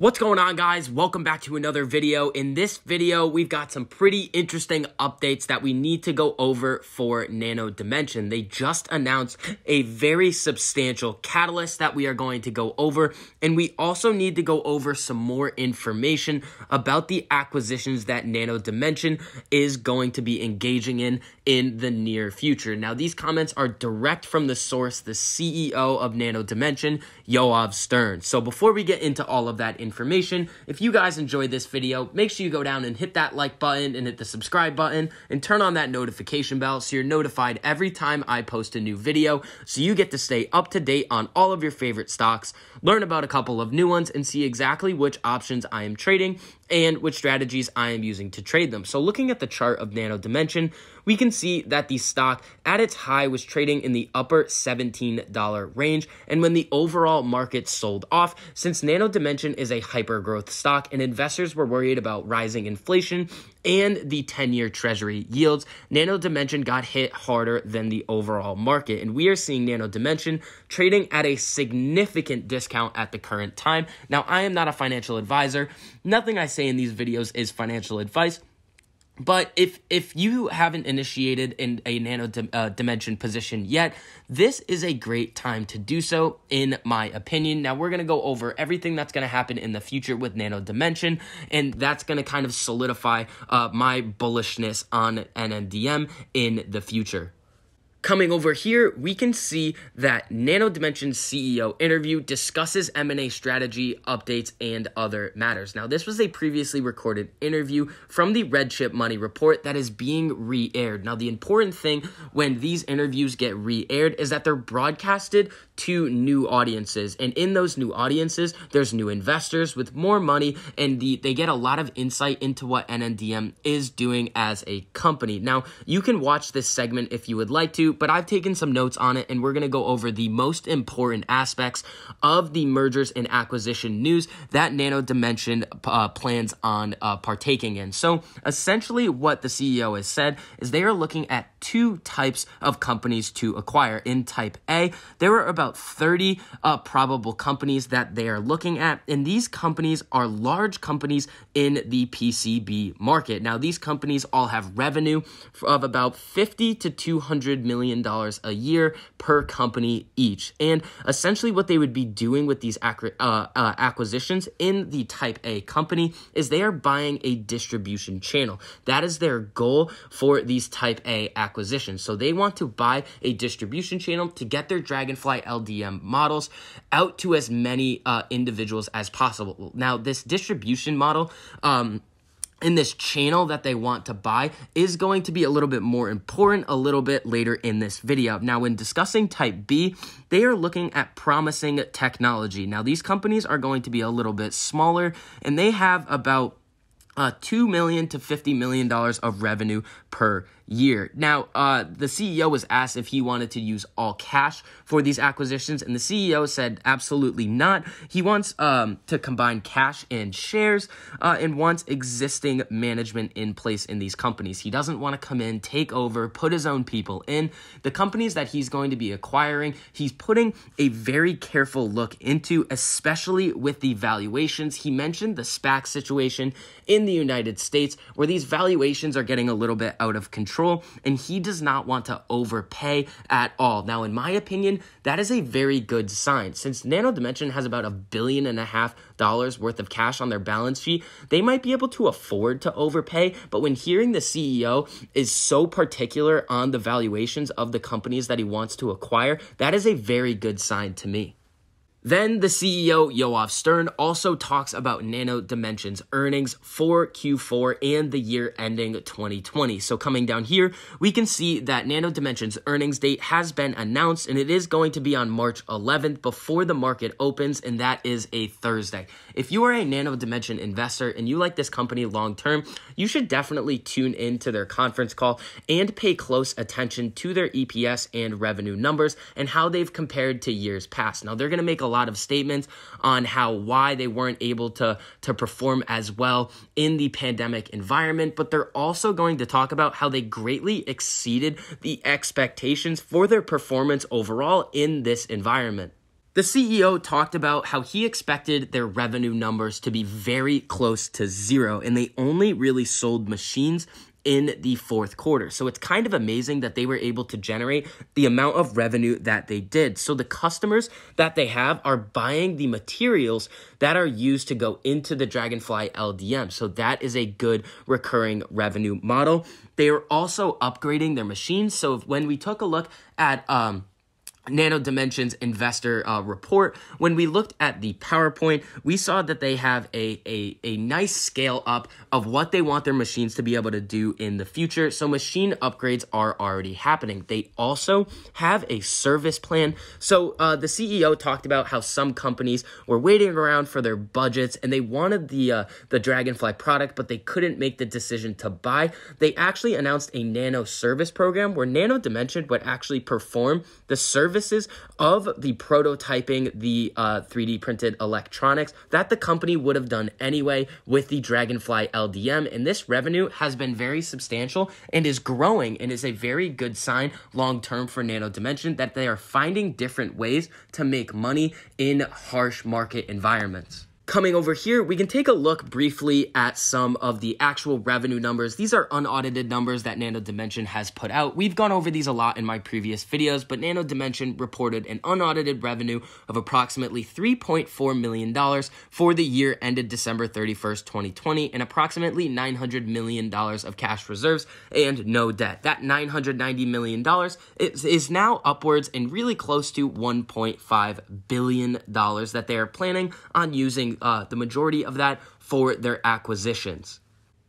What's going on guys? Welcome back to another video. In this video, we've got some pretty interesting updates that we need to go over for Nano Dimension. They just announced a very substantial catalyst that we are going to go over, and we also need to go over some more information about the acquisitions that Nano Dimension is going to be engaging in in the near future. Now, these comments are direct from the source, the CEO of Nano Dimension, Yoav Stern. So before we get into all of that information. If you guys enjoyed this video, make sure you go down and hit that like button and hit the subscribe button and turn on that notification bell so you're notified every time I post a new video so you get to stay up to date on all of your favorite stocks, learn about a couple of new ones, and see exactly which options I am trading and which strategies I am using to trade them. So looking at the chart of Nano Dimension, we can see that the stock at its high was trading in the upper $17 range. And when the overall market sold off, since Nano Dimension is a hyper growth stock and investors were worried about rising inflation and the 10 year treasury yields, Nano Dimension got hit harder than the overall market. And we are seeing Nano Dimension trading at a significant discount at the current time. Now, I am not a financial advisor. Nothing I say in these videos is financial advice. But if if you haven't initiated in a nano uh, dimension position yet, this is a great time to do so, in my opinion. Now we're gonna go over everything that's gonna happen in the future with nano dimension, and that's gonna kind of solidify uh, my bullishness on NNDM in the future. Coming over here, we can see that Nano Dimensions CEO interview discusses M&A strategy, updates, and other matters. Now, this was a previously recorded interview from the Red Chip Money report that is being re-aired. Now, the important thing when these interviews get re-aired is that they're broadcasted to new audiences, and in those new audiences, there's new investors with more money, and the, they get a lot of insight into what NNDM is doing as a company. Now, you can watch this segment if you would like to but I've taken some notes on it and we're going to go over the most important aspects of the mergers and acquisition news that Nano Dimension uh, plans on uh, partaking in. So, essentially, what the CEO has said is they are looking at two types of companies to acquire. In type A, there are about 30 uh, probable companies that they are looking at, and these companies are large companies in the PCB market. Now, these companies all have revenue of about 50 to 200 million million a year per company each. And essentially, what they would be doing with these uh, uh, acquisitions in the Type A company is they are buying a distribution channel. That is their goal for these Type A acquisitions. So they want to buy a distribution channel to get their Dragonfly LDM models out to as many uh, individuals as possible. Now, this distribution model um, in this channel that they want to buy is going to be a little bit more important a little bit later in this video. Now, when discussing type B, they are looking at promising technology. Now, these companies are going to be a little bit smaller and they have about uh, $2 million to $50 million of revenue per year. Now, uh, the CEO was asked if he wanted to use all cash for these acquisitions, and the CEO said absolutely not. He wants um, to combine cash and shares uh, and wants existing management in place in these companies. He doesn't want to come in, take over, put his own people in. The companies that he's going to be acquiring, he's putting a very careful look into, especially with the valuations. He mentioned the SPAC situation in the United States, where these valuations are getting a little bit out of control control, and he does not want to overpay at all. Now, in my opinion, that is a very good sign. Since Nano Dimension has about a billion and a half dollars worth of cash on their balance sheet, they might be able to afford to overpay. But when hearing the CEO is so particular on the valuations of the companies that he wants to acquire, that is a very good sign to me. Then the CEO, Yoav Stern, also talks about Nano Dimensions earnings for Q4 and the year ending 2020. So, coming down here, we can see that Nano Dimensions earnings date has been announced and it is going to be on March 11th before the market opens, and that is a Thursday. If you are a Nano Dimension investor and you like this company long term, you should definitely tune in to their conference call and pay close attention to their EPS and revenue numbers and how they've compared to years past. Now, they're going to make a lot lot of statements on how why they weren't able to to perform as well in the pandemic environment, but they're also going to talk about how they greatly exceeded the expectations for their performance overall in this environment. The CEO talked about how he expected their revenue numbers to be very close to zero, and they only really sold machines in the fourth quarter. So it's kind of amazing that they were able to generate the amount of revenue that they did. So the customers that they have are buying the materials that are used to go into the Dragonfly LDM. So that is a good recurring revenue model. They are also upgrading their machines. So when we took a look at um Nano Dimensions investor uh, report. When we looked at the PowerPoint, we saw that they have a, a, a nice scale up of what they want their machines to be able to do in the future. So machine upgrades are already happening. They also have a service plan. So uh, the CEO talked about how some companies were waiting around for their budgets and they wanted the uh, the Dragonfly product, but they couldn't make the decision to buy. They actually announced a Nano service program where Nano Dimension would actually perform the service services of the prototyping, the uh, 3D printed electronics that the company would have done anyway with the Dragonfly LDM. And this revenue has been very substantial and is growing and is a very good sign long term for Nano Dimension that they are finding different ways to make money in harsh market environments. Coming over here, we can take a look briefly at some of the actual revenue numbers. These are unaudited numbers that Nano Dimension has put out. We've gone over these a lot in my previous videos, but Nano Dimension reported an unaudited revenue of approximately $3.4 million for the year ended December 31st, 2020, and approximately $900 million of cash reserves and no debt. That $990 million is, is now upwards and really close to $1.5 billion that they are planning on using uh, the majority of that for their acquisitions.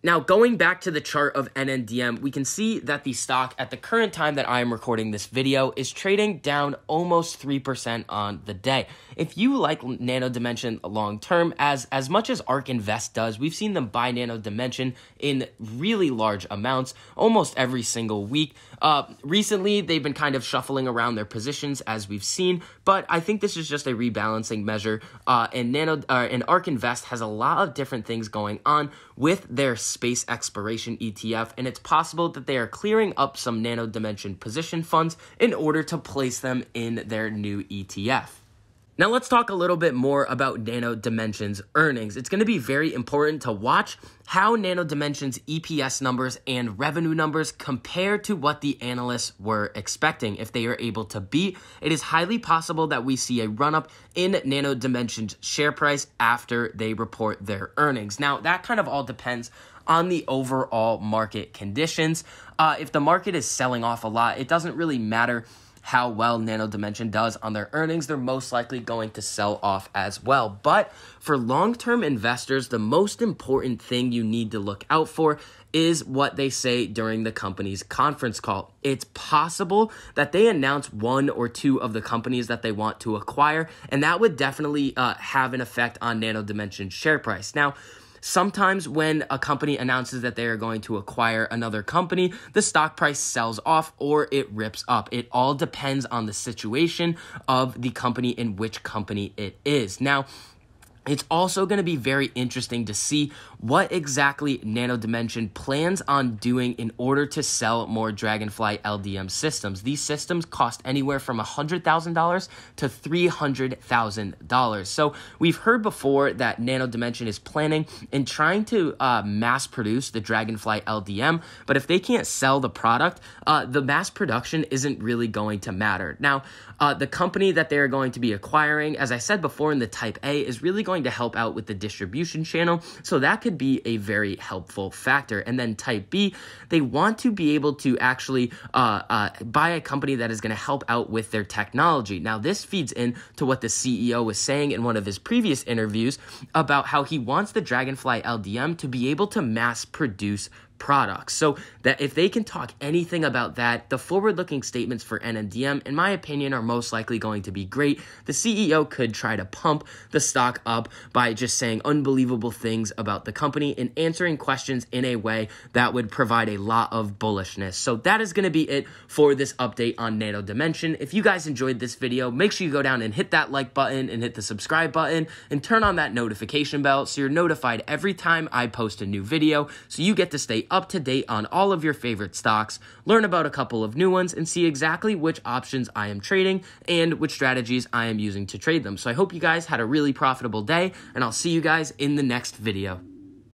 Now, going back to the chart of NNDM, we can see that the stock at the current time that I am recording this video is trading down almost 3% on the day. If you like Nano Dimension long term, as, as much as ARK Invest does, we've seen them buy Nano Dimension in really large amounts almost every single week. Uh, recently, they've been kind of shuffling around their positions as we've seen, but I think this is just a rebalancing measure. Uh, and Nano uh, and Ark Invest has a lot of different things going on with their space exploration ETF, and it's possible that they are clearing up some Nano Dimension position funds in order to place them in their new ETF. Now, let's talk a little bit more about Nano Dimensions earnings. It's going to be very important to watch how Nano Dimensions EPS numbers and revenue numbers compare to what the analysts were expecting. If they are able to beat, it is highly possible that we see a run up in Nano Dimensions share price after they report their earnings. Now, that kind of all depends on the overall market conditions. Uh, if the market is selling off a lot, it doesn't really matter how well Nano Dimension does on their earnings, they're most likely going to sell off as well. But for long term investors, the most important thing you need to look out for is what they say during the company's conference call. It's possible that they announce one or two of the companies that they want to acquire, and that would definitely uh, have an effect on Nano Dimension's share price. Now, Sometimes when a company announces that they are going to acquire another company, the stock price sells off or it rips up. It all depends on the situation of the company in which company it is. Now, it's also going to be very interesting to see what exactly Nano Dimension plans on doing in order to sell more Dragonfly LDM systems. These systems cost anywhere from $100,000 to $300,000. So we've heard before that Nano Dimension is planning and trying to uh, mass produce the Dragonfly LDM, but if they can't sell the product, uh, the mass production isn't really going to matter. Now, uh, the company that they're going to be acquiring, as I said before in the Type A, is really going to help out with the distribution channel. So that could be a very helpful factor. And then type B, they want to be able to actually uh, uh, buy a company that is going to help out with their technology. Now, this feeds in to what the CEO was saying in one of his previous interviews about how he wants the Dragonfly LDM to be able to mass produce products. So that if they can talk anything about that, the forward-looking statements for NMDM, in my opinion, are most likely going to be great. The CEO could try to pump the stock up by just saying unbelievable things about the company and answering questions in a way that would provide a lot of bullishness. So that is going to be it for this update on Nano Dimension. If you guys enjoyed this video, make sure you go down and hit that like button and hit the subscribe button and turn on that notification bell so you're notified every time I post a new video so you get to stay up to date on all of your favorite stocks, learn about a couple of new ones, and see exactly which options I am trading and which strategies I am using to trade them. So I hope you guys had a really profitable day, and I'll see you guys in the next video.